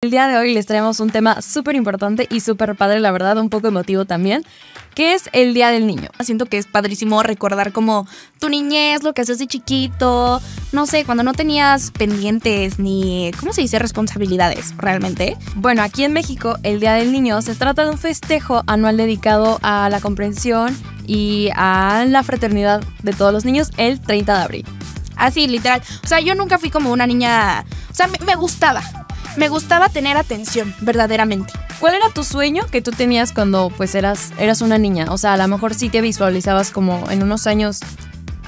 El día de hoy les traemos un tema súper importante y súper padre, la verdad, un poco emotivo también, que es el Día del Niño. Siento que es padrísimo recordar como tu niñez, lo que hacías de chiquito, no sé, cuando no tenías pendientes ni, ¿cómo se dice?, responsabilidades realmente. Bueno, aquí en México el Día del Niño se trata de un festejo anual dedicado a la comprensión y a la fraternidad de todos los niños el 30 de abril. Así, literal. O sea, yo nunca fui como una niña... O sea, me gustaba, me gustaba tener atención, verdaderamente. ¿Cuál era tu sueño que tú tenías cuando pues eras, eras una niña? O sea, a lo mejor sí te visualizabas como en unos años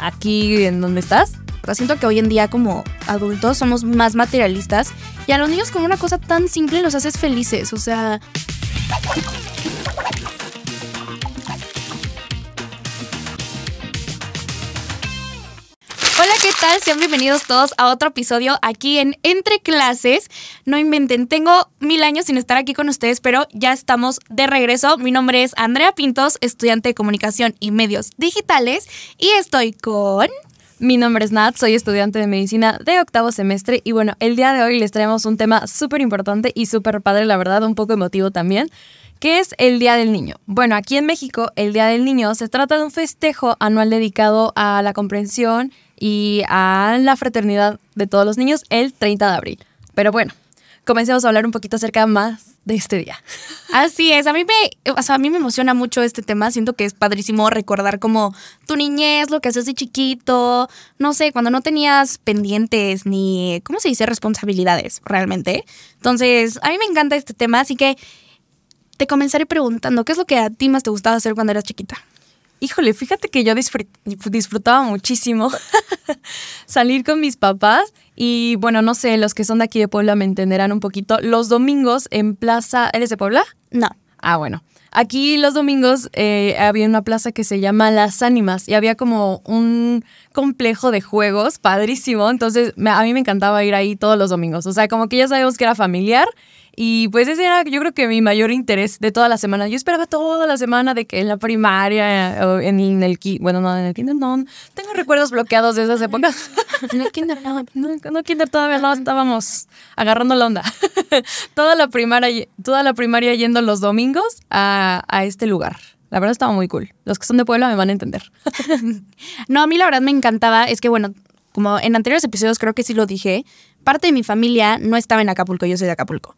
aquí en donde estás. siento que hoy en día como adultos somos más materialistas y a los niños con una cosa tan simple los haces felices. O sea... tal? Sean bienvenidos todos a otro episodio aquí en Entre Clases. No inventen, tengo mil años sin estar aquí con ustedes, pero ya estamos de regreso. Mi nombre es Andrea Pintos, estudiante de Comunicación y Medios Digitales, y estoy con... Mi nombre es Nat, soy estudiante de medicina de octavo semestre y bueno, el día de hoy les traemos un tema súper importante y súper padre, la verdad, un poco emotivo también, que es el Día del Niño? Bueno, aquí en México el Día del Niño se trata de un festejo anual dedicado a la comprensión y a la fraternidad de todos los niños el 30 de abril. Pero bueno, comencemos a hablar un poquito acerca más de este día. Así es, a mí me, a mí me emociona mucho este tema, siento que es padrísimo recordar como tu niñez, lo que hacías de chiquito, no sé, cuando no tenías pendientes ni, ¿cómo se dice? Responsabilidades realmente. Entonces, a mí me encanta este tema, así que te comenzaré preguntando, ¿qué es lo que a ti más te gustaba hacer cuando eras chiquita? Híjole, fíjate que yo disfrutaba muchísimo salir con mis papás y bueno, no sé, los que son de aquí de Puebla me entenderán un poquito. Los domingos en Plaza, ¿eres de Puebla? No. Ah, bueno. Aquí los domingos eh, había una plaza que se llama Las Ánimas y había como un complejo de juegos padrísimo. Entonces a mí me encantaba ir ahí todos los domingos. O sea, como que ya sabemos que era familiar y pues ese era yo creo que mi mayor interés de toda la semana. Yo esperaba toda la semana de que en la primaria, eh, o en el, bueno, no, en el kinder no, tengo recuerdos bloqueados de esas épocas. No, kinder no, no, kinder todavía no, estábamos agarrando la onda. toda, la primaria, toda la primaria yendo los domingos a, a este lugar. La verdad estaba muy cool. Los que son de Puebla me van a entender. no, a mí la verdad me encantaba. Es que, bueno, como en anteriores episodios creo que sí lo dije, parte de mi familia no estaba en Acapulco, yo soy de Acapulco.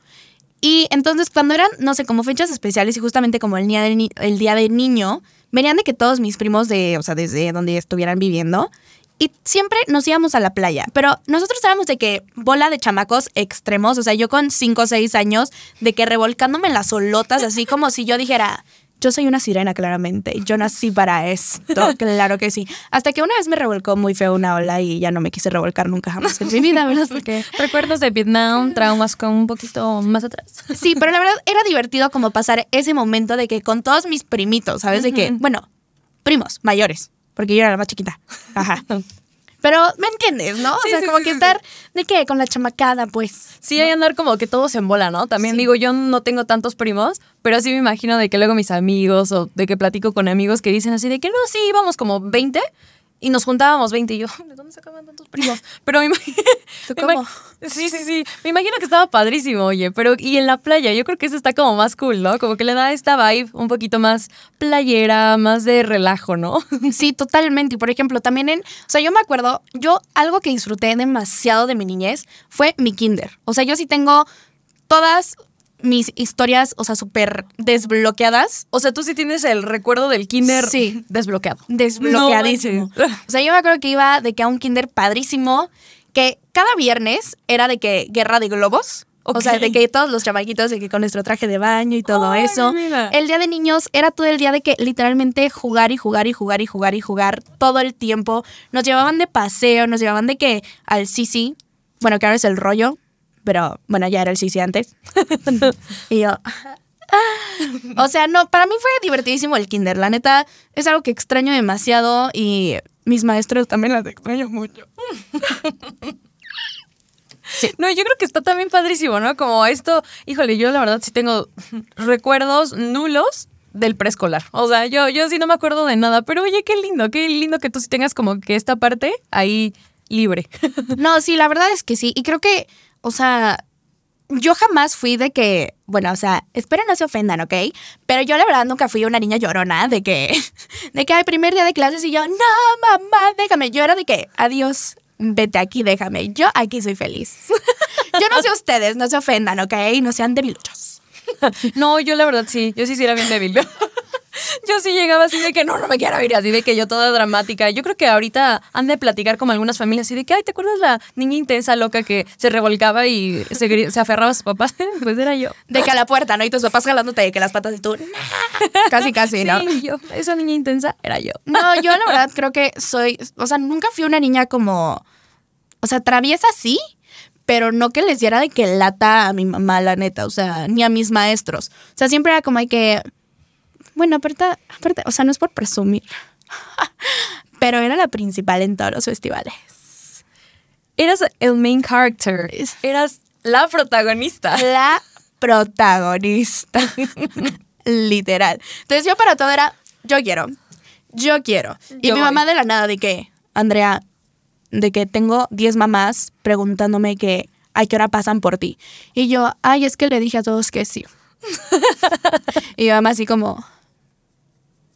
Y entonces cuando eran, no sé, como fechas especiales y justamente como el día del, día del niño, venían de que todos mis primos de, o sea, desde donde estuvieran viviendo, y siempre nos íbamos a la playa, pero nosotros sabemos de que bola de chamacos extremos, o sea, yo con 5 o 6 años, de que revolcándome en las olotas, así como si yo dijera, yo soy una sirena claramente, yo nací para esto, claro que sí. Hasta que una vez me revolcó muy feo una ola y ya no me quise revolcar nunca jamás en mi vida, ¿verdad? Porque recuerdos de Vietnam, traumas con un poquito más atrás. Sí, pero la verdad era divertido como pasar ese momento de que con todos mis primitos, ¿sabes? De que, bueno, primos mayores, porque yo era la más chiquita. Ajá. Pero me entiendes, ¿no? o sea, como que estar de qué, con la chamacada, pues. Sí, hay hay andar como que todo se embola, ¿no? También digo, yo no tengo tantos primos, pero sí me imagino de que luego mis amigos o de que platico con amigos que dicen así de que no, sí, vamos como 20 y nos juntábamos 20 y yo, ¿de dónde sacaban tantos primos? Pero me imagino... Sí, sí, sí. Me imagino que estaba padrísimo, oye. Pero, y en la playa, yo creo que eso está como más cool, ¿no? Como que le da esta vibe un poquito más playera, más de relajo, ¿no? Sí, totalmente. Y por ejemplo, también en... O sea, yo me acuerdo, yo algo que disfruté demasiado de mi niñez fue mi kinder. O sea, yo sí tengo todas mis historias, o sea, súper desbloqueadas. O sea, tú sí tienes el recuerdo del kinder sí. desbloqueado. Desbloqueadísimo. o sea, yo me acuerdo que iba de que a un kinder padrísimo, que cada viernes era de que guerra de globos. O sea, de que todos los chamaquitos, de que con nuestro traje de baño y todo eso. El día de niños era todo el día de que literalmente jugar y jugar y jugar y jugar y jugar todo el tiempo. Nos llevaban de paseo, nos llevaban de que al Sisi, bueno, que ahora es el rollo, pero bueno, ya era el sí antes. y yo... Ah". o sea, no, para mí fue divertidísimo el kinder, la neta, es algo que extraño demasiado y mis maestros también las extraño mucho. No, yo creo que está también padrísimo, ¿no? Como esto, híjole, yo la verdad sí tengo recuerdos nulos del preescolar. O sea, yo, yo sí no me acuerdo de nada, pero oye, qué lindo, qué lindo que tú sí tengas como que esta parte ahí libre. No, sí, la verdad es que sí. Y creo que, o sea, yo jamás fui de que, bueno, o sea, espero no se ofendan, ¿ok? Pero yo la verdad nunca fui una niña llorona de que, de que al primer día de clases y yo, no, mamá, déjame. Yo era de que, adiós, vete aquí, déjame. Yo aquí soy feliz. yo no sé ustedes, no se ofendan, ¿ok? No sean debiluchos. no, yo la verdad sí, yo sí, sí era bien débil. Yo sí llegaba así de que no, no me quiero ir, así de que yo toda dramática. Yo creo que ahorita han de platicar como algunas familias así de que, ay, ¿te acuerdas la niña intensa loca que se revolcaba y se, se aferraba a sus papás? Pues era yo. De que a la puerta, ¿no? Y tus papás jalándote de que las patas de tú, casi, casi, ¿no? Sí, yo, esa niña intensa era yo. No, yo la verdad creo que soy, o sea, nunca fui una niña como, o sea, traviesa sí, pero no que les diera de que lata a mi mamá, la neta, o sea, ni a mis maestros. O sea, siempre era como hay que bueno, aparte, aparte, o sea, no es por presumir, pero era la principal en todos los festivales. Eras el main character. Eras la protagonista. La protagonista. Literal. Entonces yo para todo era, yo quiero, yo quiero. Y mi mamá de la nada, de que, Andrea, de que tengo 10 mamás preguntándome que hay qué hora pasan por ti. Y yo, ay, es que le dije a todos que sí. y mi mamá así como,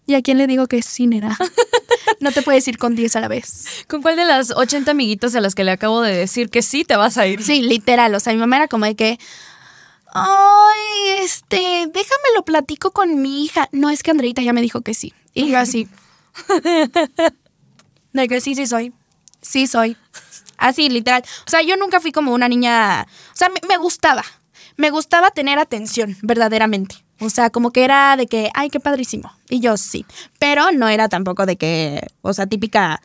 ¿Y a quién le digo que sí, cinera? No te puedes ir con 10 a la vez. ¿Con cuál de las 80 amiguitos a las que le acabo de decir que sí te vas a ir? Sí, literal. O sea, mi mamá era como de que. Ay, este, déjame lo platico con mi hija. No, es que Andreita ya me dijo que sí. Y yo así. de que sí, sí soy. Sí soy. Así, literal. O sea, yo nunca fui como una niña. O sea, me gustaba. Me gustaba tener atención, verdaderamente. O sea, como que era de que, ay, qué padrísimo. Y yo sí. Pero no era tampoco de que, o sea, típica.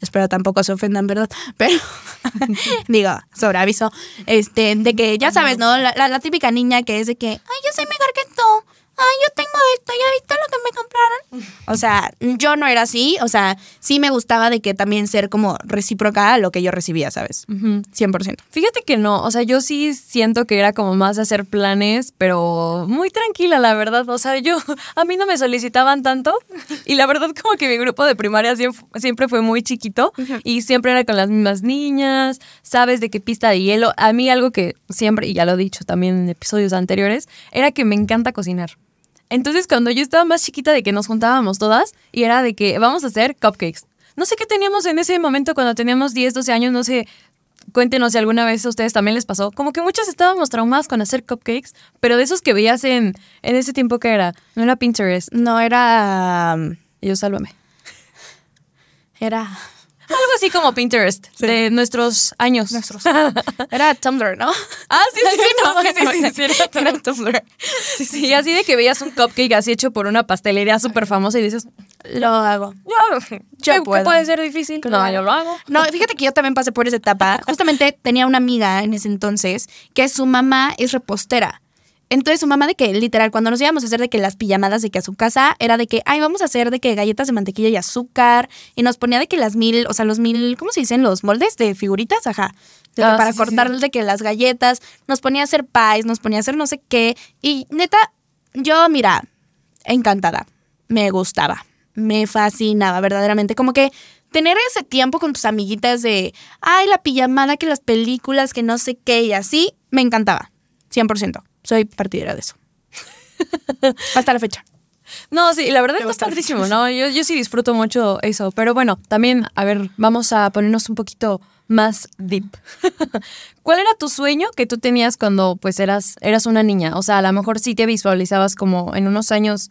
Espero tampoco se ofendan, ¿verdad? Pero digo, sobre aviso. Este, de que, ya sabes, ¿no? La, la, típica niña que es de que, ay, yo soy mejor que tú. O sea, yo no era así, o sea, sí me gustaba de que también ser como recíproca lo que yo recibía, ¿sabes? 100%. Fíjate que no, o sea, yo sí siento que era como más hacer planes, pero muy tranquila, la verdad. O sea, yo, a mí no me solicitaban tanto y la verdad como que mi grupo de primaria siempre fue muy chiquito y siempre era con las mismas niñas, sabes de qué pista de hielo. A mí algo que siempre, y ya lo he dicho también en episodios anteriores, era que me encanta cocinar. Entonces, cuando yo estaba más chiquita de que nos juntábamos todas y era de que vamos a hacer cupcakes. No sé qué teníamos en ese momento cuando teníamos 10, 12 años, no sé, cuéntenos si alguna vez a ustedes también les pasó. Como que muchas estábamos traumadas con hacer cupcakes, pero de esos que veías en, en ese tiempo que era, no era Pinterest. No, era... Um, yo sálvame. Era... Algo así como Pinterest de nuestros años. Nuestros. Era Tumblr, ¿no? Ah, sí, sí, sí, era Tumblr. Sí, así de que veías un cupcake así hecho por una pastelería súper famosa y dices, lo hago. Yo, puedo. puede ser difícil. no, yo lo hago. No, fíjate que yo también pasé por esa etapa. Justamente tenía una amiga en ese entonces que su mamá es repostera. Entonces su mamá de que, literal, cuando nos íbamos a hacer de que las pijamadas de que a su casa, era de que, ay, vamos a hacer de que galletas de mantequilla y azúcar, y nos ponía de que las mil, o sea, los mil, ¿cómo se dicen? Los moldes de figuritas, ajá. Ah, para cortar de que las galletas, nos ponía a hacer pies, nos ponía a hacer no sé qué. Y neta, yo, mira, encantada. Me gustaba. Me fascinaba, verdaderamente. Como que tener ese tiempo con tus amiguitas de, ay, la pijamada, que las películas, que no sé qué, y así, me encantaba. 100% soy partidera de eso. Hasta la fecha. No, sí, la verdad es padrísimo, ¿no? Yo, yo sí disfruto mucho eso. Pero bueno, también, a ver, vamos a ponernos un poquito más deep. ¿Cuál era tu sueño que tú tenías cuando pues eras, eras una niña? O sea, a lo mejor sí te visualizabas como en unos años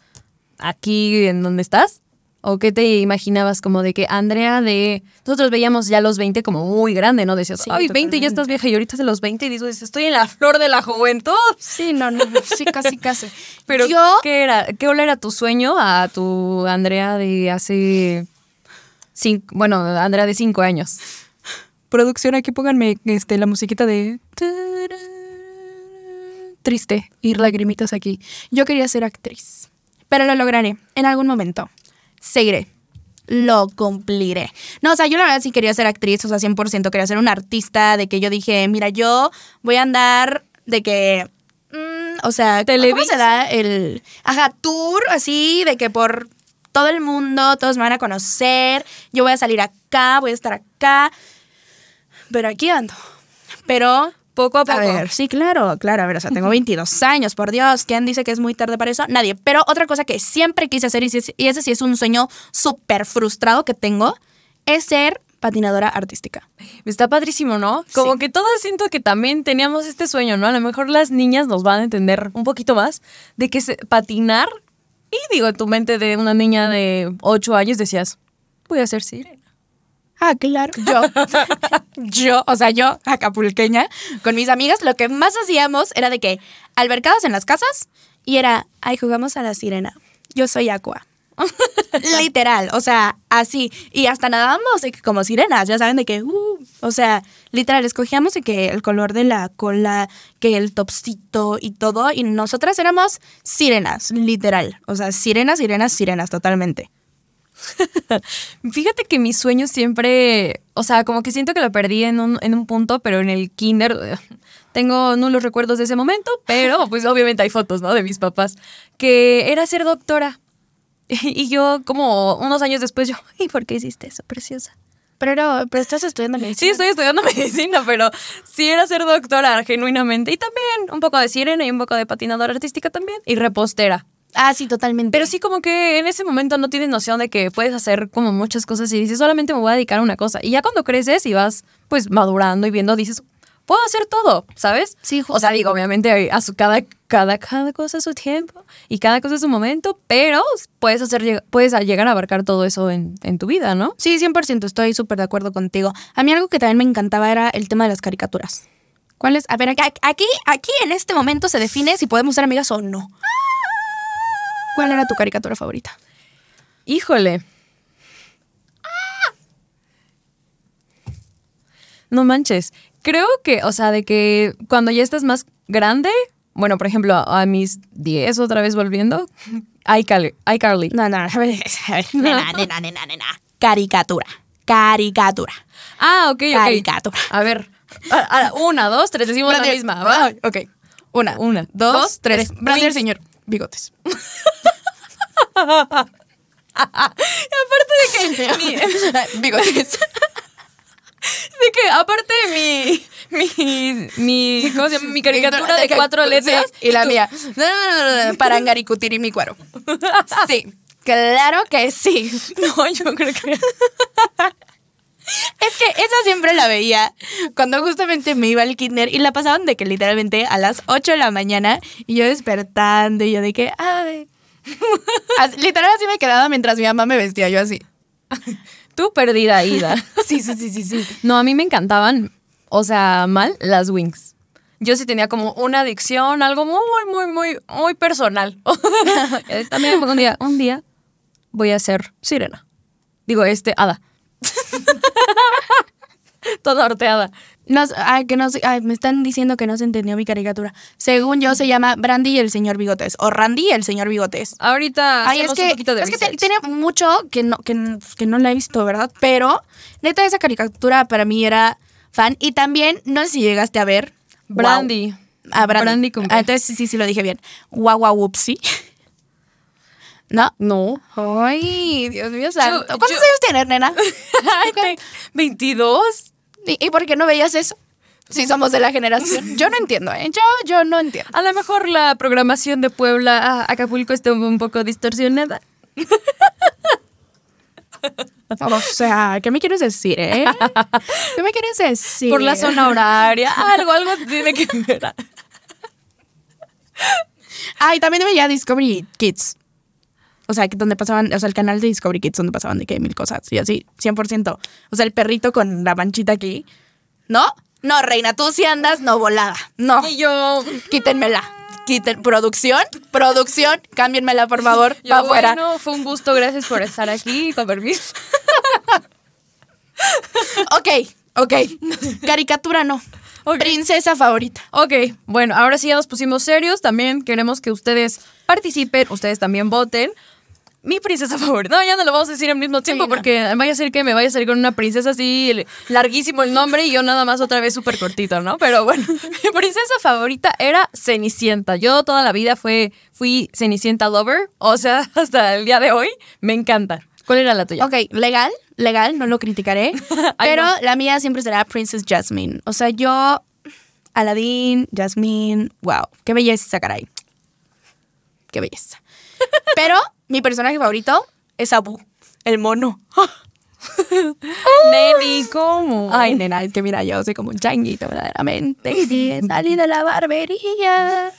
aquí en donde estás, ¿O qué te imaginabas como de que Andrea de... Nosotros veíamos ya los 20 como muy grande, ¿no? Decías, ay, 20, ya estás vieja y ahorita de los 20 y dices, estoy en la flor de la juventud. Sí, no, no, sí, casi, casi. Pero, Yo... ¿qué era? ¿Qué era tu sueño a tu Andrea de hace... bueno, Andrea de 5 años? Producción, aquí pónganme este, la musiquita de... Triste y lagrimitas aquí. Yo quería ser actriz, pero lo lograré en algún momento seguiré. Lo cumpliré. No, o sea, yo la verdad sí quería ser actriz, o sea, 100% quería ser un artista, de que yo dije, mira, yo voy a andar de que mm, o sea, Televisa. se da el ajá, tour así de que por todo el mundo todos me van a conocer, yo voy a salir acá, voy a estar acá, pero aquí ando. Pero poco a poco. sí, claro, claro. A ver, o sea, tengo 22 años, por Dios. ¿Quién dice que es muy tarde para eso? Nadie. Pero otra cosa que siempre quise hacer, y, ese sí es un sueño súper frustrado que tengo, es ser patinadora artística. Está padrísimo, ¿no? Como que todas siento que también teníamos este sueño, ¿no? A lo mejor las niñas nos van a entender un poquito más de que patinar, y digo, en tu mente de una niña de 8 años decías, voy a ser sí Ah, claro, yo. yo, o sea, yo, acapulqueña, con mis amigas, lo que más hacíamos era de que albercados en las casas y era, ahí jugamos a la sirena. Yo soy Aqua. literal, o sea, así. Y hasta nadábamos como sirenas, ya saben de que, uh, o sea, literal, escogíamos y que el color de la cola, que el topsito y todo. Y nosotras éramos sirenas, literal. O sea, sirenas, sirenas, sirenas, totalmente. Fíjate que mis sueños siempre, o sea, como que siento que lo perdí en un, en un punto, pero en el kinder tengo nulos recuerdos de ese momento, pero pues obviamente hay fotos, ¿no? De mis papás, que era ser doctora. Y yo como unos años después yo, ¿y por qué hiciste eso, preciosa? Pero, pero estás estudiando medicina. Sí, estoy estudiando medicina, pero sí era ser doctora genuinamente. Y también un poco de sirena y un poco de patinadora artística también. Y repostera. Ah, sí, totalmente. Pero sí como que en ese momento no tienes noción de que puedes hacer como muchas cosas y dices, solamente me voy a dedicar a una cosa. Y ya cuando creces y vas pues madurando y viendo, dices, puedo hacer todo, ¿sabes? Sí, justo. O sea, digo, obviamente a su, cada, cada, cada cosa es su tiempo y cada cosa es su momento, pero puedes, hacer, puedes llegar a abarcar todo eso en, tu vida, ¿no? Sí, 100%, estoy súper de acuerdo contigo. A mí algo que también me encantaba era el tema de las caricaturas. ¿Cuáles? A ver, aquí, aquí en este momento se define si podemos ser amigas o no. ¿Cuál era tu caricatura favorita? Híjole. ¡Ah! No manches. Creo que, o sea, de que cuando ya estás más grande, bueno, por ejemplo, a, mis 10 otra vez volviendo, iCarly. Carly. No, no, no. nena, nena, nena, Caricatura. Caricatura. Ah, ok, Caricatura. A ver. una, dos, tres, decimos la misma. ¿va? Ok. Una, una, dos, tres. Brother, señor bigotes. aparte de que. Mi, ah, bigotes. De que aparte de mi, mi, mi caricatura de cuatro letras y la mía. para engaricutir y mi cuero. Sí, claro que sí. No, yo creo que... Es que esa siempre la veía cuando justamente me iba al kinder y la pasaban de que literalmente a las 8 de la mañana y yo despertando y yo de que, ay. literal así me quedaba mientras mi mamá me vestía, yo así. Tú perdida, Ida. Sí, sí, sí, sí, sí. No, a mí me encantaban, o sea, mal, las wings yo sí tenía como una adicción, algo muy, muy, muy, muy personal. También un día, un día voy a ser sirena. Digo, este, hada. Toda horteada. que no, me están diciendo que no se entendió mi caricatura. Según yo, se llama Brandy y el señor Bigotes. O Randy el señor Bigotes. Ahorita ay, es que, un poquito de tiene mucho que no, pues, que, no la he visto, ¿verdad? Pero, neta, esa caricatura para mí era fan. Y también, no sé si llegaste a ver. Brandy. Ah, Brandy. Ah, entonces, sí, sí, lo dije bien. Guau, guau, no. No. Ay, Dios mío santo. ¿Cuántos años tienes, nena? 22. ¿Y, por qué no veías eso? si somos de la generación. Yo no entiendo, ¿eh? Yo, yo no entiendo. A lo mejor la programación de Puebla a Acapulco Estuvo un poco distorsionada. O sea, ¿qué me quieres decir, eh? ¿Qué me quieres decir? Por la zona horaria, algo, algo tiene que ver. Ay, también veía Discovery Kids. O sea, donde pasaban, o sea, el canal de Discovery Kids donde pasaban de que mil cosas y así, 100%. O sea, el perrito con la manchita aquí. ¿No? No, reina, tú si andas no volada. No. Y yo. Quítenmela. Quiten, producción, producción, cámbienmela por favor, para afuera. Bueno, fue un gusto, gracias por estar aquí, con permiso. ok, ok. Caricatura no. Princesa favorita. Ok, bueno, ahora sí ya nos pusimos serios. También queremos que ustedes participen, ustedes también voten mi princesa favorita. No, ya no lo vamos a decir al mismo tiempo porque vaya a ser que me vaya a salir con una princesa así larguísimo el nombre y yo nada más otra vez súper cortito, ¿no? Pero bueno, mi princesa favorita era Cenicienta. Yo toda la vida fue, fui Cenicienta lover, o sea, hasta el día de hoy me encanta. ¿Cuál era la tuya? Ok, legal, legal, no lo criticaré, pero la mía siempre será Princess Jasmine. O sea, yo, Aladín, Jasmine, wow, qué belleza, caray. Qué belleza. Pero mi personaje favorito es Abu, el mono. Neni, ¿cómo? Ay, nena, es que mira, yo soy como un changuito, verdaderamente. Salí de la barbería.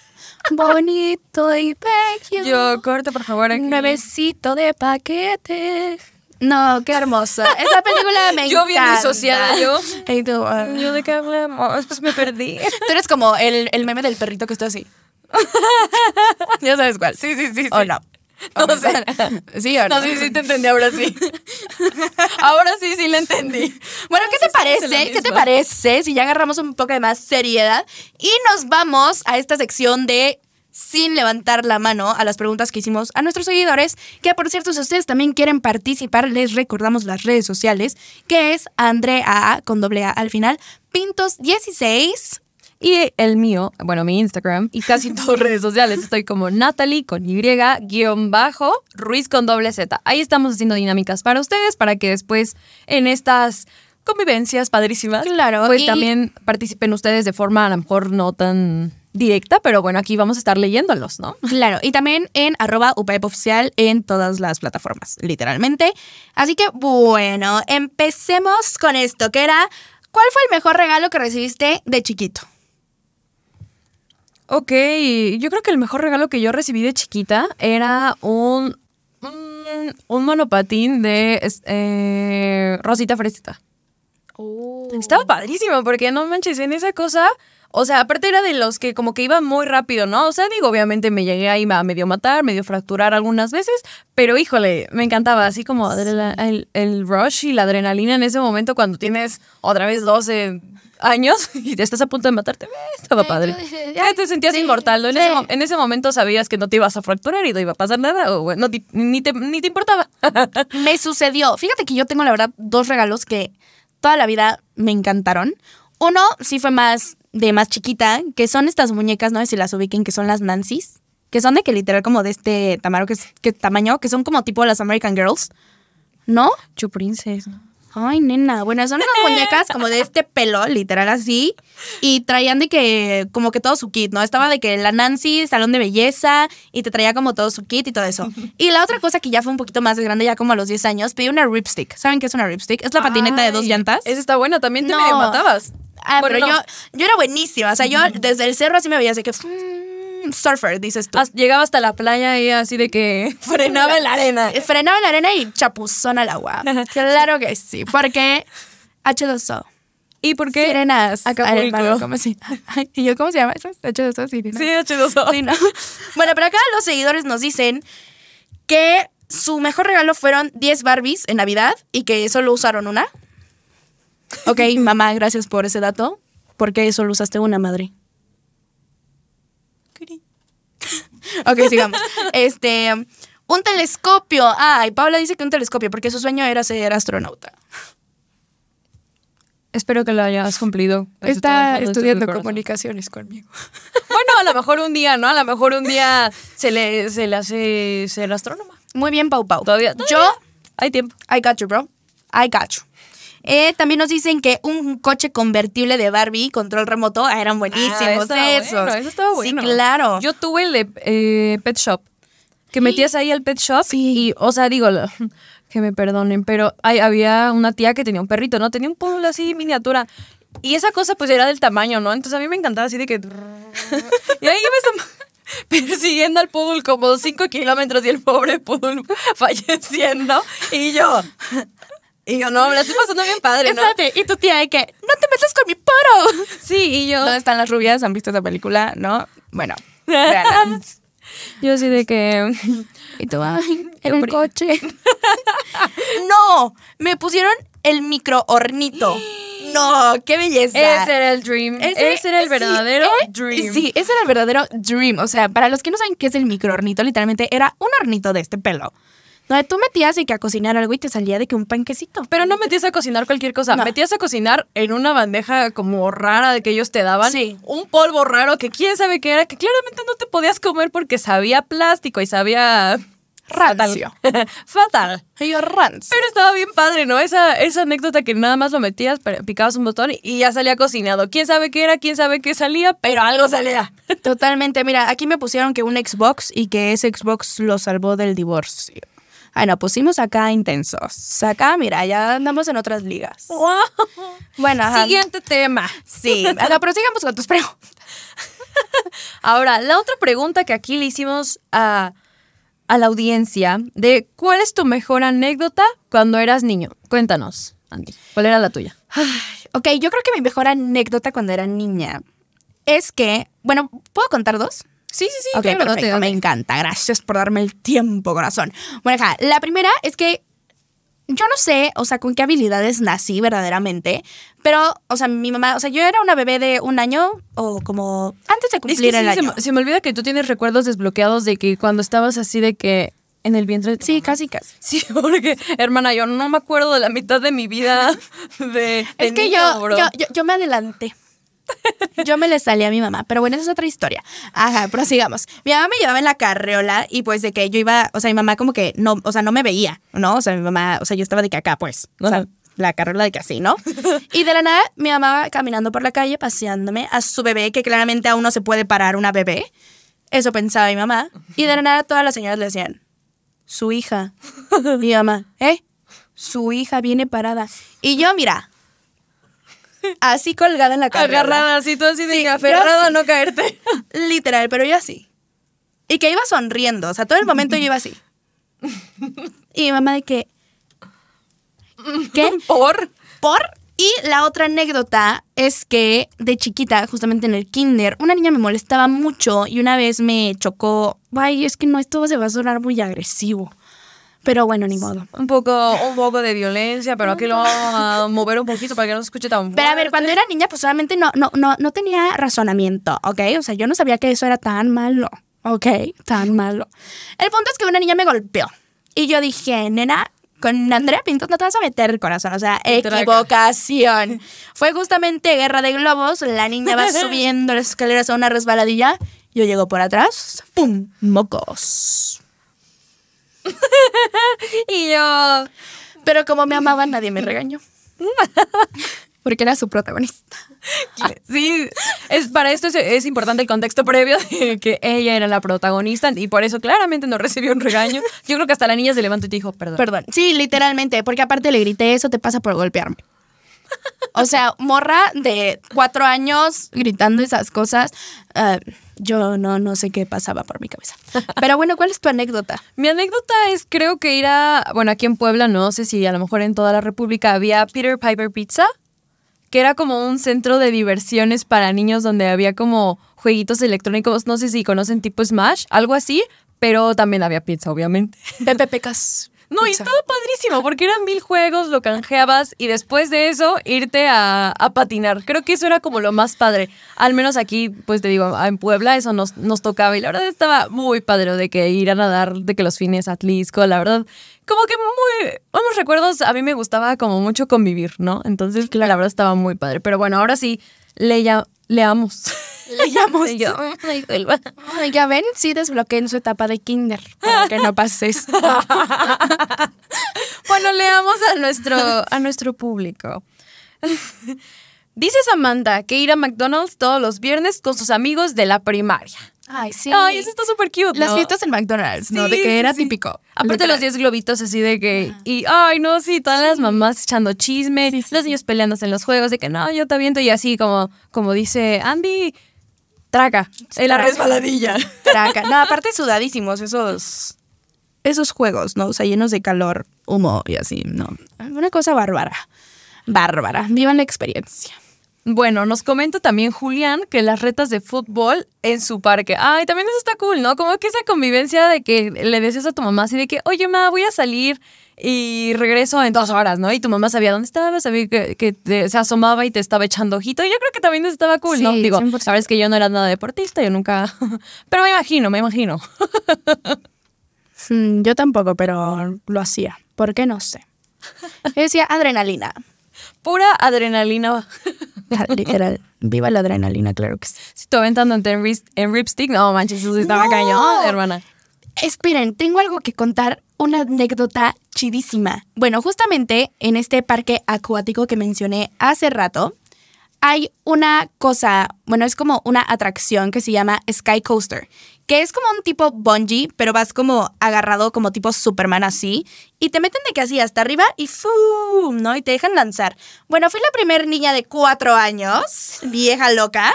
Bonito y pequeño. Yo corto, por favor. Aquí. Nuevecito de paquete. No, qué hermosa. Esa película me encanta. Yo bien disociada, yo. Hey, ah. yo de qué hablamos, pues me perdí. Tú eres como el, el meme del perrito que está así. ya sabes cuál. Sí, sí, sí. oh, no. o sea, sí, ahora. No sí, sí te entendí, ahora sí. ahora sí, sí la entendí. Bueno, ¿qué te parece? ¿Qué te parece si ya agarramos un poco de más seriedad y nos vamos a esta sección de sin levantar la mano a las preguntas que hicimos a nuestros seguidores, que por cierto, si ustedes también quieren participar, les recordamos las redes sociales, que es Andrea con doble A al final, Pintos16 y el mío, bueno, mi Instagram y casi todas redes sociales estoy como Natalie con Y guión bajo Ruiz con doble Z. Ahí estamos haciendo dinámicas para ustedes para que después en estas convivencias padrísimas, claro, pues también participen ustedes de forma a lo mejor no tan directa, pero bueno, aquí vamos a estar leyéndolos, ¿no? Claro, y también en arroba UPEP en todas las plataformas, literalmente. Así que bueno, empecemos con esto, que era, ¿cuál fue el mejor regalo que recibiste de chiquito? Ok, yo creo que el mejor regalo que yo recibí de chiquita era un, mm, un, monopatín de eh, Rosita Fresita. Oh. Estaba padrísimo, porque no manches, en esa cosa, o sea, aparte era de los que como que iba muy rápido, ¿no? O sea, digo, obviamente me llegué ahí a medio matar, medio fracturar algunas veces, pero híjole, me encantaba, así como el, el, rush y la adrenalina en ese momento cuando tienes otra vez 12, años y estás a punto de matarte, eh, estaba padre. Ya te sentías inmortal, En, ese, momento sabías que no te ibas a fracturar y no iba a pasar nada, o ni, te, importaba. me sucedió. Fíjate que yo tengo, la verdad, dos regalos que toda la vida me encantaron. Uno sí fue más de más chiquita, que son estas muñecas, no sé si las ubiquen, que son las Nancy's, que son de que literal como de este tamaño, que, que tamaño, que son como tipo las American Girls. ¿No? Chu Ay, nena. Bueno, son unas muñecas como de este pelo, literal así. Y traían de que, como que todo su kit, ¿no? Estaba de que la Nancy, salón de belleza, y te traía como todo su kit y todo eso. Y la otra cosa que ya fue un poquito más grande, ya como a los 10 años, pedí una ripstick. ¿Saben qué es una ripstick? Es la patineta de dos llantas. Esa está buena, también te matabas. Ah, pero yo, yo era buenísima. O sea, yo desde el cerro así me veía así que surfer, dices tú. Llegaba hasta la playa y así de que frenaba en la arena. Eh, frenaba en la arena y chapuzón al agua. claro que sí, porque H2O. ¿Y por qué? arenas? ¿Y yo cómo se llama eso? H2O, Sí, H2O. Bueno, pero acá los seguidores nos dicen que su mejor regalo fueron 10 Barbies en Navidad y que solo usaron una. Ok, mamá, gracias por ese dato. ¿Por qué solo usaste una, madre? ok, sigamos. Este, un telescopio. Ay, Paula dice que un telescopio, porque su sueño era ser astronauta. Espero que lo hayas cumplido. Está estudiando comunicaciones conmigo. Bueno, a lo mejor un día, ¿no? A lo mejor un día se le, se le hace ser astrónoma. Muy bien, Pau Pau. Todavía, Yo. Hay tiempo. I got you, bro. I got you. Eh, también nos dicen que un coche convertible de Barbie, control remoto, ah, eran ah, buenísimos eso esos. estaba bueno. Sí, claro. Yo tuve el de eh, Pet Shop. Que metías ahí al pet shop y, o sea, digo, que me perdonen, pero había una tía que tenía un perrito, ¿no? Tenía un Puddle así miniatura. Y esa cosa pues era del tamaño, ¿no? Entonces a mí me encantaba así de que... y ahí yo me persiguiendo al poodle como 5 kilómetros y el pobre poodle falleciendo. Y yo, y yo, no, me la estoy pasando bien padre, ¿no? y tu tía de que, ¡no te metas con mi poro! Sí, y yo... ¿Dónde están las rubias? ¿Han visto esa película? ¿No? Bueno, Yo sí de que. Y tú un coche. ¡No! Me pusieron el micro hornito. ¡No! ¡Qué belleza! Ese era el dream. Ese, era el verdadero eh, dream. sí, ese era el verdadero dream. O sea, para los que no saben qué es el micro hornito, literalmente era un hornito de este pelo. No, tú metías y que a cocinar algo y te salía de que un panquecito. Pero no metías a cocinar cualquier cosa. Metías a cocinar en una bandeja como rara de que ellos te daban. Sí. Un polvo raro que quién sabe qué era, que claramente no te podías comer porque sabía plástico y sabía Fatal. Fatal. Y yo Pero estaba bien padre, ¿no? Esa, esa anécdota que nada más lo metías, picabas un botón y ya salía cocinado. ¿Quién sabe qué era? ¿Quién sabe qué salía? Pero algo salía. Totalmente. Mira, aquí me pusieron que un Xbox y que ese Xbox lo salvó del divorcio. Ay, pusimos acá intensos. Acá, mira, ya andamos en otras ligas. Bueno, Siguiente tema. Sí, pero sigamos con tus preguntas. Ahora, la otra pregunta que aquí le hicimos a, a la audiencia de ¿cuál es tu mejor anécdota cuando eras niño? Cuéntanos, Andy, ¿cuál era la tuya? ok, yo creo que mi mejor anécdota cuando era niña es que, bueno, ¿puedo contar dos? Sí, sí, sí. Ok, perfecto, me encanta. Gracias por darme el tiempo, corazón. Bueno, acá, la primera es que yo no sé, o sea, con qué habilidades nací verdaderamente, pero, o sea, mi mamá, o sea, yo era una bebé de un año o como antes de cumplir el año. Se, me olvida que tú tienes recuerdos desbloqueados de que cuando estabas así de que en el vientre. sí, casi, casi. Sí, porque, hermana, yo no me acuerdo de la mitad de mi vida de. es que yo, yo, yo me adelanté. Yo me le salí a mi mamá, pero bueno, esa es otra historia. Ajá, prosigamos. Mi mamá me llevaba en la carreola y pues de que yo iba, o sea, mi mamá como que no, o sea, no me veía, ¿no? O sea, mi mamá, o sea, yo estaba de que acá, pues, o sea, la carreola de que así, ¿no? Y de la nada, mi mamá caminando por la calle, paseándome a su bebé, que claramente aún no se puede parar una bebé. Eso pensaba mi mamá. Y de la nada, todas las señoras le decían, su hija. Mi mamá, ¿eh? Su hija viene parada. Y yo, mira, así colgada en la cara Agarrada, así todo así de aferrada a no caerte. Literal, pero yo así. Y que iba sonriendo, o sea, todo el momento yo iba así. Y mi mamá de que... ¿Qué? ¿Por? ¿Por? Y la otra anécdota es que de chiquita, justamente en el kinder, una niña me molestaba mucho y una vez me chocó. Ay, es que no, esto se va a sonar muy agresivo. Pero bueno, ni modo. Un poco, un poco de violencia, pero aquí lo vamos a mover un poquito para que no se escuche tan fuerte. Pero a ver, cuando era niña, pues solamente no, no, no, no tenía razonamiento, ¿ok? O sea, yo no sabía que eso era tan malo, ¿ok? Tan malo. El punto es que una niña me golpeó. Y yo dije, nena, con Andrea Pinto no te vas a meter el corazón, o sea, equivocación. Fue justamente guerra de globos, la niña va subiendo las escaleras a una resbaladilla, yo llego por atrás, ¡pum! Mocos. y yo. Pero como me amaba, nadie me regañó. Porque era su protagonista. Sí, es, para esto es, importante el contexto previo de que ella era la protagonista y por eso claramente no recibió un regaño. Yo creo que hasta la niña se levantó y te dijo, perdón. Perdón. Sí, literalmente, porque aparte le grité, eso te pasa por golpearme. O sea, morra de cuatro años gritando esas cosas. Eh, yo no, no sé qué pasaba por mi cabeza. Pero bueno, ¿cuál es tu anécdota? Mi anécdota es creo que ir a, bueno, aquí en Puebla, no sé si a lo mejor en toda la República había Peter Piper Pizza, que era como un centro de diversiones para niños donde había como jueguitos electrónicos, no sé si conocen tipo Smash, algo así, pero también había pizza, obviamente. Pepe Pecas. No, y estaba padrísimo, porque eran mil juegos, lo canjeabas y después de eso irte a, patinar. Creo que eso era como lo más padre. Al menos aquí, pues te digo, en Puebla eso nos, nos tocaba y la verdad estaba muy padre de que ir a nadar, de que los fines atlisco, la verdad. Como que muy, unos recuerdos, a mí me gustaba como mucho convivir, ¿no? Entonces, claro, la verdad estaba muy padre. Pero bueno, ahora sí, le, leamos. Leamos. yo, Ya ven, sí desbloqueé en su etapa de kinder, para que no pases. bueno, leamos a nuestro, a nuestro público. Dice Samantha que ir a McDonald's todos los viernes con sus amigos de la primaria. Ay, sí. Ay, eso está súper cute. Las fiestas en McDonald's, ¿no? De que era típico. Aparte los 10 globitos así de que. Y, ay, no, sí, todas las mamás echando chisme, los niños peleándose en los juegos, de que no, yo te aviento. Y así como, como dice Andy, traca. Es la resbaladilla. Traca. No, aparte sudadísimos esos. Esos juegos, ¿no? O sea, llenos de calor, humo y así, ¿no? Una cosa bárbara. Bárbara. Vivan la experiencia. Bueno, nos comenta también Julián que las retas de fútbol en su parque. Ay, también eso está cool, ¿no? Como que esa convivencia de que le decías a tu mamá así de que, oye, mamá, voy a salir y regreso en dos horas, ¿no? Y tu mamá sabía dónde estaba, sabía que, se asomaba y te estaba echando ojito. Y yo creo que también estaba cool, ¿no? Digo, sabes que yo no era nada deportista, yo nunca. pero me imagino, me imagino. Mm, yo tampoco, pero lo hacía. ¿Por qué no sé? Yo decía adrenalina. Pura adrenalina literal. Viva la adrenalina, claro que sí. Si estoy aventando en, en Ripstick, no manches, eso estaba cañón, hermana. Esperen, tengo algo que contar, una anécdota chidísima. Bueno, justamente en este parque acuático que mencioné hace rato, hay una cosa, bueno, es como una atracción que se llama Sky Coaster, que es como un tipo bungee, pero vas como agarrado como tipo Superman así, y te meten de que así hasta arriba y ¡fum! ¿no? Y te dejan lanzar. Bueno, fui la primer niña de cuatro años, vieja loca.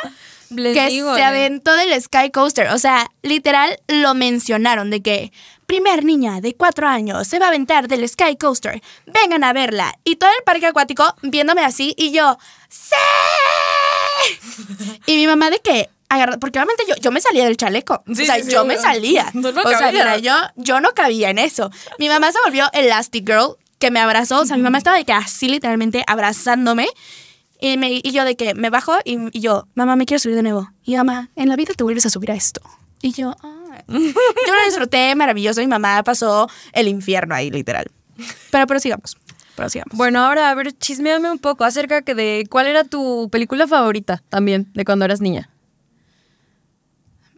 que se ¿eh? aventó del Sky Coaster. O sea, literal lo mencionaron de que primer niña de cuatro años se va a aventar del Sky Coaster. Vengan a verla. Y todo el parque acuático viéndome así y yo, ¡Sí! y mi mamá de que porque realmente yo, yo me salía del chaleco. o sea, yo me salía. o sea, yo, yo no cabía en eso. Mi mamá se volvió Elastic Girl, que me abrazó. O sea, mi mamá estaba de que así literalmente abrazándome. Y, me, y yo de que me bajo y, y yo, mamá, me quiero subir de nuevo. Y mamá, en la vida te vuelves a subir a esto. Y yo, ah. Yo lo disfruté, maravilloso. Mi mamá pasó el infierno ahí, literal. Pero pero sigamos Bueno, ahora a ver, chismeame un poco acerca de cuál era tu película favorita también de cuando eras niña.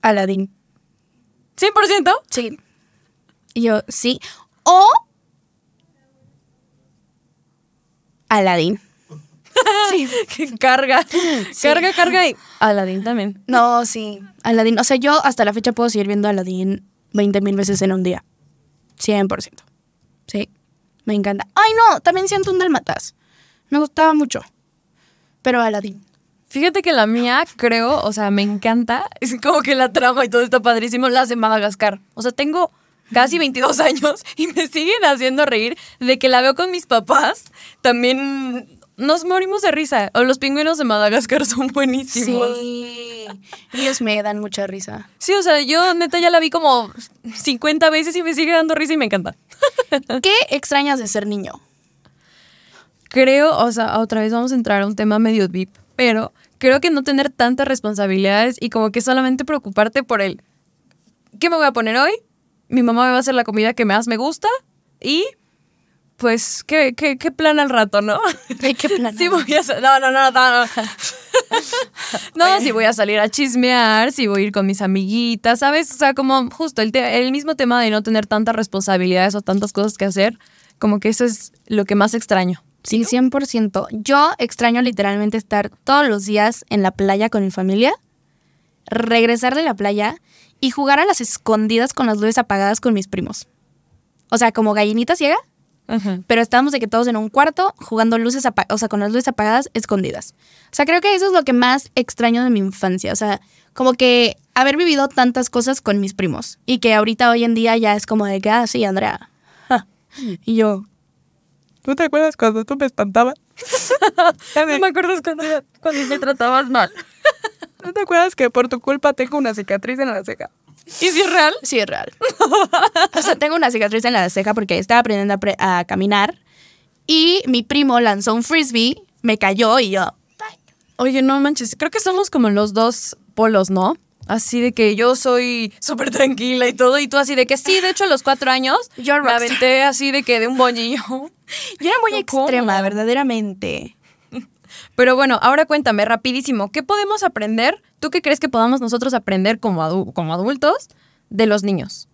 Aladdin. ¿100%? Sí. yo, sí. O Aladdin. Sí. carga, carga, carga y Aladdin también. No, sí. Aladdin, o sea, yo hasta la fecha puedo seguir viendo Aladdin 20.000 mil veces en un día. 100%. Sí, me encanta. Ay, no, también siento un Dalmatas. Me gustaba mucho. Pero Aladdin. Fíjate que la mía, creo, o sea, me encanta. Es como que la trama y todo está padrísimo. Las de Madagascar. O sea, tengo casi 22 años y me siguen haciendo reír de que la veo con mis papás. También, nos morimos de risa. O los pingüinos de Madagascar son buenísimos. Sí. Ellos me dan mucha risa. Sí, o sea, yo neta ya la vi como 50 veces y me sigue dando risa y me encanta. ¿Qué extrañas de ser niño? Creo, o sea, otra vez vamos a entrar a un tema medio deep, pero creo que no tener tantas responsabilidades y como que solamente preocuparte por el ¿qué me voy a poner hoy? Mi mamá me va a hacer la comida que más me gusta y pues, ¿qué, qué, qué plan al rato, no? ¿Qué plan? Sí voy a no, no, no, no. No, si voy a salir a chismear, si voy a ir con mis amiguitas, ¿sabes? O sea, como justo el, el mismo tema de no tener tantas responsabilidades o tantas cosas que hacer, como que eso es lo que más extraño. Sí, 100%. Yo extraño literalmente estar todos los días en la playa con mi familia, regresar de la playa y jugar a las escondidas con las luces apagadas con mis primos. O sea, como gallinita ciega, pero estábamos de que todos en un cuarto jugando luces, o sea, con las luces apagadas, escondidas. O sea, creo que eso es lo que más extraño de mi infancia. O sea, como que haber vivido tantas cosas con mis primos y que ahorita hoy en día ya es como de que, ah, sí, Andrea. Y yo. ¿Tú te acuerdas cuando tú me espantabas? no me acuerdas cuando, cuando me tratabas mal. ¿No te acuerdas que por tu culpa tengo una cicatriz en la ceja? ¿Y si es real? Sí, es real. o sea, tengo una cicatriz en la ceja porque estaba aprendiendo a, caminar y mi primo lanzó un frisbee, me cayó y yo. Oye, no manches, creo que somos como los dos polos, ¿no? Así de que yo soy súper tranquila y todo, y tú así de que sí, de hecho a los cuatro años yo me aventé así de que de un boñillo. Yo era muy extrema, verdaderamente. Pero bueno, ahora cuéntame rapidísimo, ¿qué podemos aprender ¿Tú qué crees que podamos nosotros aprender como, como adultos de los niños?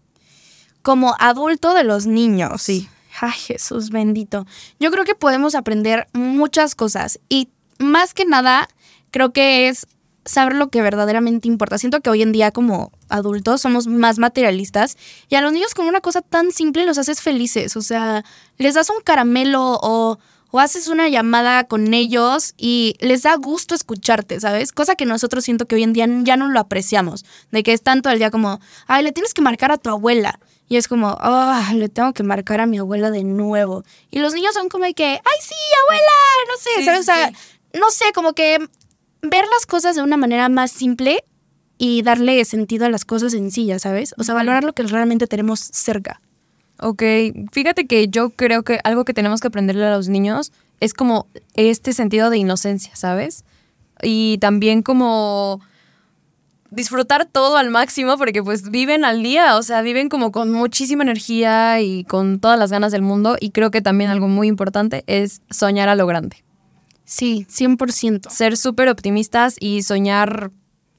Como adulto de los niños. Sí. Ay, Jesús bendito. Yo creo que podemos aprender muchas cosas y más que nada creo que es saber lo que verdaderamente importa. Siento que hoy en día como adultos somos más materialistas y a los niños con una cosa tan simple los haces felices. O sea, les das un caramelo o o haces una llamada con ellos y les da gusto escucharte, ¿sabes? Cosa que nosotros siento que hoy en día ya no lo apreciamos, de que es tanto el día como, ay, le tienes que marcar a tu abuela. Y es como, ah, le tengo que marcar a mi abuela de nuevo. Y los niños son como que, ay, sí, abuela, no sé, ¿sabes? O sea, no sé, como que ver las cosas de una manera más simple y darle sentido a las cosas sencillas, ¿sabes? O sea, valorar lo que realmente tenemos cerca. Ok, fíjate que yo creo que algo que tenemos que aprenderle a los niños es como este sentido de inocencia, ¿sabes? Y también como disfrutar todo al máximo porque pues viven al día, o sea, viven como con muchísima energía y con todas las ganas del mundo y creo que también algo muy importante es soñar a lo grande. Sí, 100%. Ser súper optimistas y soñar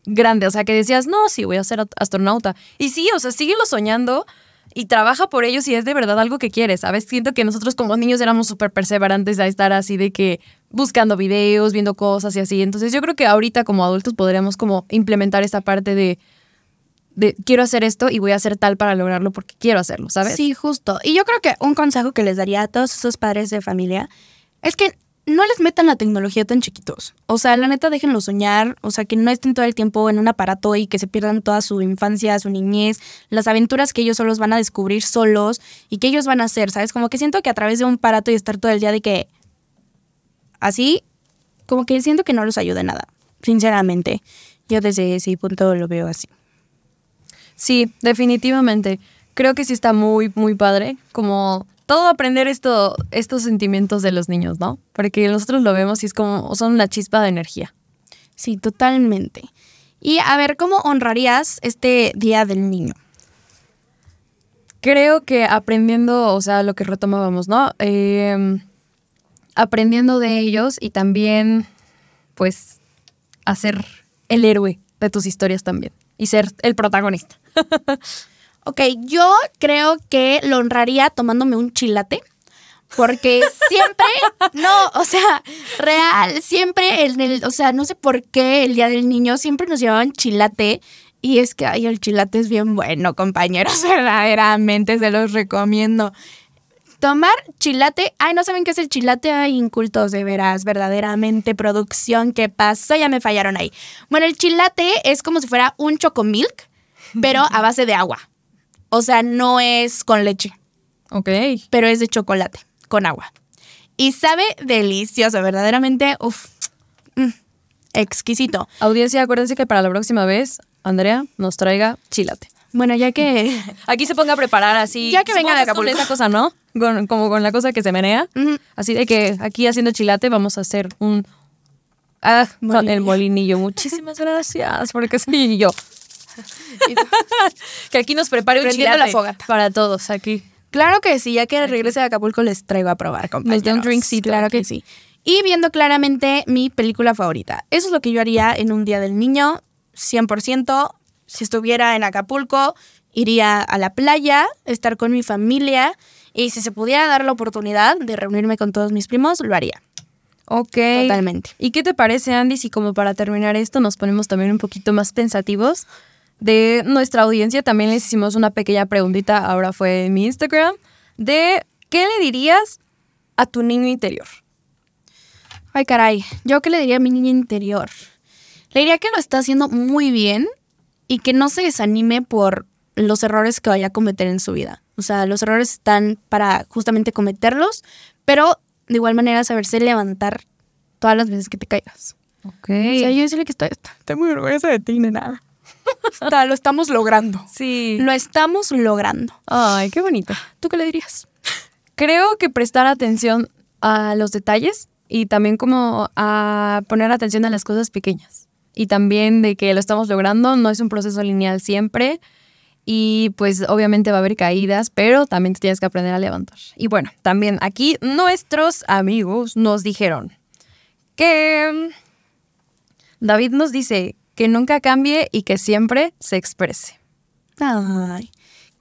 grande, o sea, que decías, no, sí, voy a ser astronauta. Y sí, o sea, síguelo soñando, y trabaja por ellos si es de verdad algo que quieres, ¿sabes? Siento que nosotros como niños éramos súper perseverantes a estar así de que buscando videos, viendo cosas y así. Entonces yo creo que ahorita como adultos podríamos como implementar esta parte de, de quiero hacer esto y voy a hacer tal para lograrlo porque quiero hacerlo, ¿sabes? Sí, justo. Y yo creo que un consejo que les daría a todos esos padres de familia es que no les metan la tecnología tan chiquitos. O sea, la neta, déjenlo soñar. O sea, que no estén todo el tiempo en un aparato y que se pierdan toda su infancia, su niñez, las aventuras que ellos solos van a descubrir solos y que ellos van a hacer, ¿sabes? Como que siento que a través de un aparato y estar todo el día de que. Así, como que siento que no los ayuda nada. Sinceramente. Yo desde ese punto lo veo así. Sí, definitivamente. Creo que sí está muy, muy padre. Como todo aprender estos sentimientos de los niños, ¿no? Porque nosotros lo vemos y es como, son una chispa de energía. Sí, totalmente. Y a ver, ¿cómo honrarías este Día del Niño? Creo que aprendiendo, o sea, lo que retomábamos, ¿no? Em, aprendiendo de ellos y también, pues, hacer el héroe de tus historias también y ser el protagonista. Ok, yo creo que lo honraría tomándome un chilate. Porque siempre, no, o sea, real, siempre el, o sea, no sé por qué el día del niño siempre nos llevaban chilate. Y es que, ay, el chilate es bien bueno, compañeros, verdaderamente se los recomiendo. Tomar chilate, ay, no saben qué es el chilate, ay, incultos de veras, verdaderamente, producción, ¿qué pasó? Ya me fallaron ahí. Bueno, el chilate es como si fuera un chocomilk, pero a base de agua. O sea, no es con leche. Ok. Pero es de chocolate, con agua. Y sabe delicioso, verdaderamente, uff, mm, exquisito. Audiencia, acuérdense que para la próxima vez, Andrea nos traiga chilate. Bueno, ya que... Aquí se ponga a preparar así. Ya que venga de esa cosa, ¿no? Con, como con la cosa que se menea. Así de que aquí haciendo chilate vamos a hacer un... Ah, el molinillo. Muchísimas gracias, porque soy yo que aquí nos prepare un a la fogata. Para todos aquí. Claro que sí, ya que regrese a Acapulco les traigo a probar, el Nos Claro que sí. Y viendo claramente mi película favorita. Eso es lo que yo haría en un Día del Niño, 100%. Si estuviera en Acapulco, iría a la playa, estar con mi familia y si se pudiera dar la oportunidad de reunirme con todos mis primos, lo haría. Ok. Totalmente. ¿Y qué te parece, Andy, si como para terminar esto nos ponemos también un poquito más pensativos? de nuestra audiencia también les hicimos una pequeña preguntita, ahora fue en mi Instagram, de ¿qué le dirías a tu niño interior? Ay, caray, ¿yo qué le diría a mi niño interior? Le diría que lo está haciendo muy bien y que no se desanime por los errores que vaya a cometer en su vida. O sea, los errores están para justamente cometerlos, pero de igual manera saberse levantar todas las veces que te caigas. Ok. O sea, yo decirle que estoy, muy orgullosa de ti, ni nada sea, lo estamos logrando. Sí. Lo estamos logrando. Ay, qué bonito. ¿Tú qué le dirías? Creo que prestar atención a los detalles y también como a poner atención a las cosas pequeñas. Y también de que lo estamos logrando, no es un proceso lineal siempre. Y pues obviamente va a haber caídas, pero también tienes que aprender a levantar. Y bueno, también aquí nuestros amigos nos dijeron que mm, David nos dice que nunca cambie y que siempre se exprese. Ay.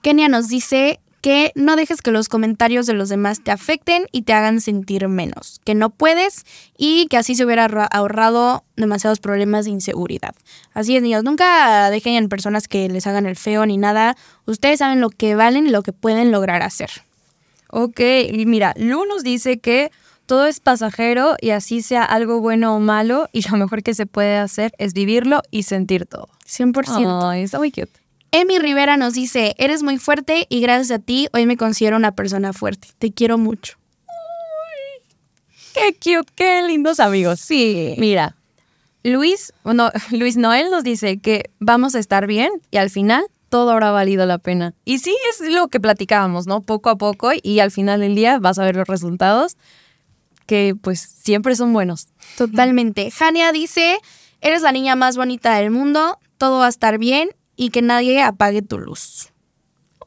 Kenia nos dice que no dejes que los comentarios de los demás te afecten y te hagan sentir menos, que no puedes y que así se hubiera ahorrado demasiados problemas de inseguridad. Así es, niños, nunca dejen en personas que les hagan el feo ni nada. Ustedes saben lo que valen y lo que pueden lograr hacer. Ok, mira, Lu nos dice que todo es pasajero y así sea algo bueno o malo, y lo mejor que se puede hacer es vivirlo y sentir todo. 100%. Ay, está muy cute. Emi Rivera nos dice, eres muy fuerte y gracias a ti hoy me considero una persona fuerte. Te quiero mucho. qué cute, qué lindos amigos. Sí. Mira, Luis, bueno, Luis Noel nos dice que vamos a estar bien y al final todo habrá valido la pena. Y sí, es lo que platicábamos, ¿no? Poco a poco y al final del día vas a ver los resultados que pues siempre son buenos. Totalmente. Hania dice, eres la niña más bonita del mundo, todo va a estar bien y que nadie apague tu luz.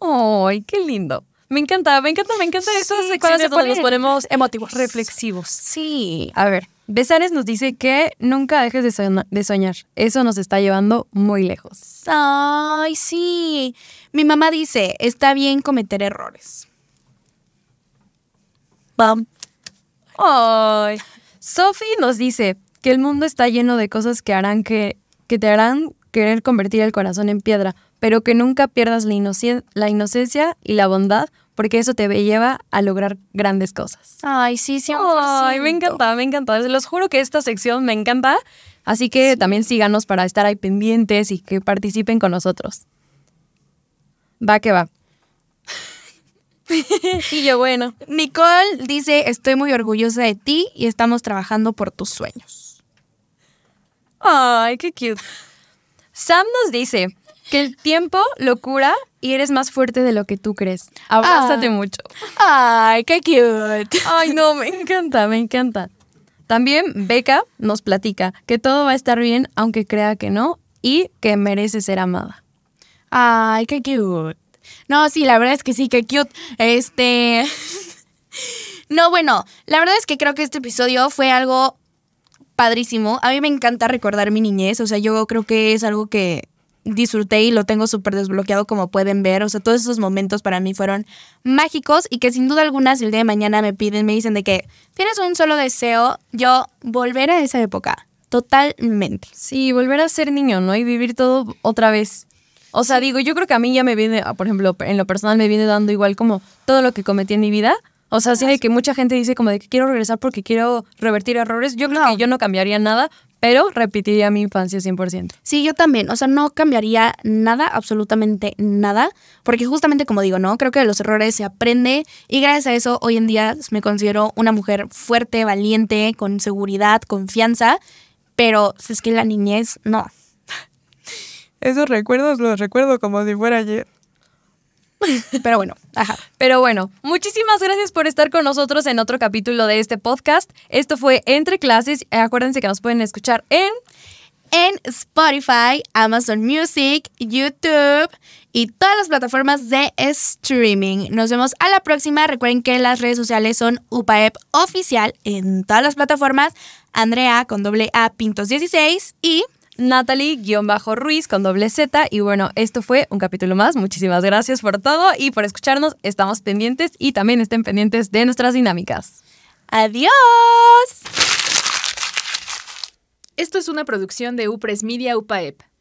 ¡Ay, qué lindo! Me encanta, me encanta, me encanta sí, nos ponemos emotivos, reflexivos. Sí. A ver, Besares nos dice que nunca dejes de, soñar. Eso nos está llevando muy lejos. Ay, sí. Mi mamá dice, está bien cometer errores. Pam, Ay. Sophie nos dice que el mundo está lleno de cosas que harán que, que te harán querer convertir el corazón en piedra, pero que nunca pierdas la, inocencia y la bondad, porque eso te lleva a lograr grandes cosas. Ay, sí, sí. Ay, me encanta, me encanta. Se los juro que esta sección me encanta. Así que también síganos para estar ahí pendientes y que participen con nosotros. Va que va. y yo, bueno. Nicole dice, estoy muy orgullosa de ti y estamos trabajando por tus sueños. Ay, qué cute. Sam nos dice que el tiempo lo cura y eres más fuerte de lo que tú crees. Abrázate ah. mucho. Ay, qué cute. Ay, no, me encanta, me encanta. También Becca nos platica que todo va a estar bien aunque crea que no y que merece ser amada. Ay, qué cute. No, sí, la verdad es que sí, que cute. Este. no, bueno, la verdad es que creo que este episodio fue algo padrísimo. A mí me encanta recordar mi niñez. O sea, yo creo que es algo que disfruté y lo tengo súper desbloqueado como pueden ver. O sea, todos esos momentos para mí fueron mágicos y que sin duda alguna si el día de mañana me piden, me dicen de que tienes un solo deseo, yo volver a esa época. Totalmente. Sí, volver a ser niño, ¿no? Y vivir todo otra vez. O sea, digo, yo creo que a mí ya me viene, ah, por ejemplo, en lo personal me viene dando igual como todo lo que cometí en mi vida. O sea, así hay que mucha gente dice como de que quiero regresar porque quiero revertir errores. Yo creo que yo no cambiaría nada, pero repetiría mi infancia 100%. Sí, yo también. O sea, no cambiaría nada, absolutamente nada, porque justamente como digo, ¿no? Creo que de los errores se aprende y gracias a eso hoy en día me considero una mujer fuerte, valiente, con seguridad, confianza, pero es que la niñez, no esos recuerdos los recuerdo como si fuera ayer. Pero bueno, ajá. Pero bueno, muchísimas gracias por estar con nosotros en otro capítulo de este podcast. Esto fue Entre Clases. Acuérdense que nos pueden escuchar en... En Spotify, Amazon Music, YouTube y todas las plataformas de streaming. Nos vemos a la próxima. Recuerden que las redes sociales son UPAEP oficial en todas las plataformas. Andrea con doble A Pintos 16 y... Natalie-Ruiz con doble Z. Y bueno, esto fue un capítulo más. Muchísimas gracias por todo y por escucharnos. Estamos pendientes y también estén pendientes de nuestras dinámicas. ¡Adiós! Esto es una producción de UPRES Media UPAEP.